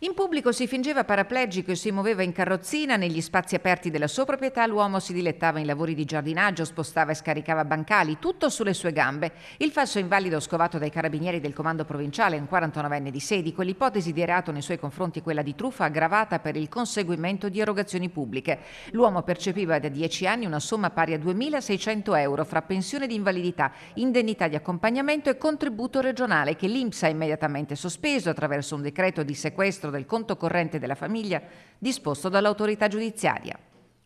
In pubblico si fingeva paraplegico e si muoveva in carrozzina, negli spazi aperti della sua proprietà l'uomo si dilettava in lavori di giardinaggio, spostava e scaricava bancali, tutto sulle sue gambe. Il falso invalido scovato dai carabinieri del comando provinciale, un 49enne di sedi, con l'ipotesi di reato nei suoi confronti quella di truffa aggravata per il conseguimento di erogazioni pubbliche. L'uomo percepiva da dieci anni una somma pari a 2.600 euro fra pensione di invalidità, indennità di accompagnamento e contributo regionale che l'Inps ha immediatamente sospeso attraverso un decreto di sequestro registro del conto corrente della famiglia disposto dall'autorità giudiziaria.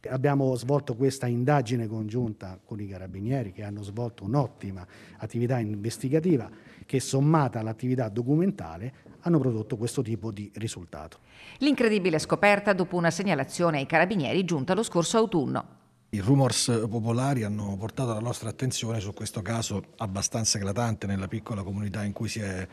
Abbiamo svolto questa indagine congiunta con i carabinieri che hanno svolto un'ottima attività investigativa che sommata all'attività documentale hanno prodotto questo tipo di risultato. L'incredibile scoperta dopo una segnalazione ai carabinieri giunta lo scorso autunno. I rumors popolari hanno portato la nostra attenzione su questo caso abbastanza eclatante nella piccola comunità in cui si è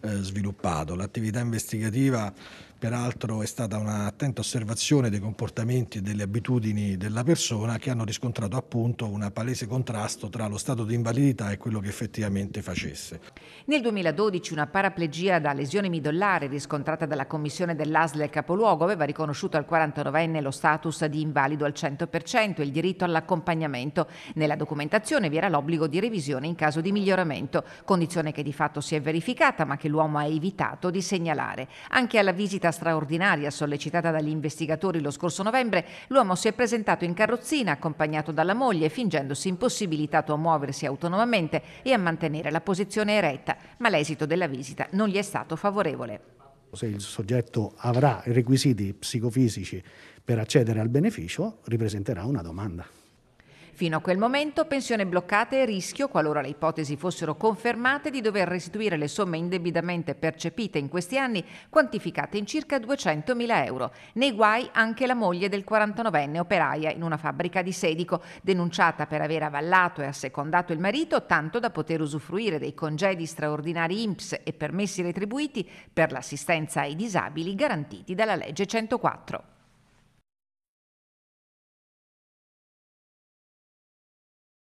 eh, sviluppato. L'attività investigativa peraltro è stata un'attenta osservazione dei comportamenti e delle abitudini della persona che hanno riscontrato appunto un palese contrasto tra lo stato di invalidità e quello che effettivamente facesse. Nel 2012 una paraplegia da lesione midollare riscontrata dalla commissione dell'ASL Capoluogo aveva riconosciuto al 49enne lo status di invalido al 100% e il diritto all'accompagnamento. Nella documentazione vi era l'obbligo di revisione in caso di miglioramento, condizione che di fatto si è verificata ma che l'uomo ha evitato di segnalare. Anche alla visita straordinaria sollecitata dagli investigatori lo scorso novembre, l'uomo si è presentato in carrozzina accompagnato dalla moglie, fingendosi impossibilitato a muoversi autonomamente e a mantenere la posizione eretta, ma l'esito della visita non gli è stato favorevole se il soggetto avrà i requisiti psicofisici per accedere al beneficio, ripresenterà una domanda. Fino a quel momento pensione bloccata e rischio, qualora le ipotesi fossero confermate, di dover restituire le somme indebitamente percepite in questi anni, quantificate in circa 200.000 euro. Nei guai anche la moglie del 49enne operaia in una fabbrica di Sedico, denunciata per aver avallato e assecondato il marito tanto da poter usufruire dei congedi straordinari INPS e permessi retribuiti per l'assistenza ai disabili garantiti dalla legge 104.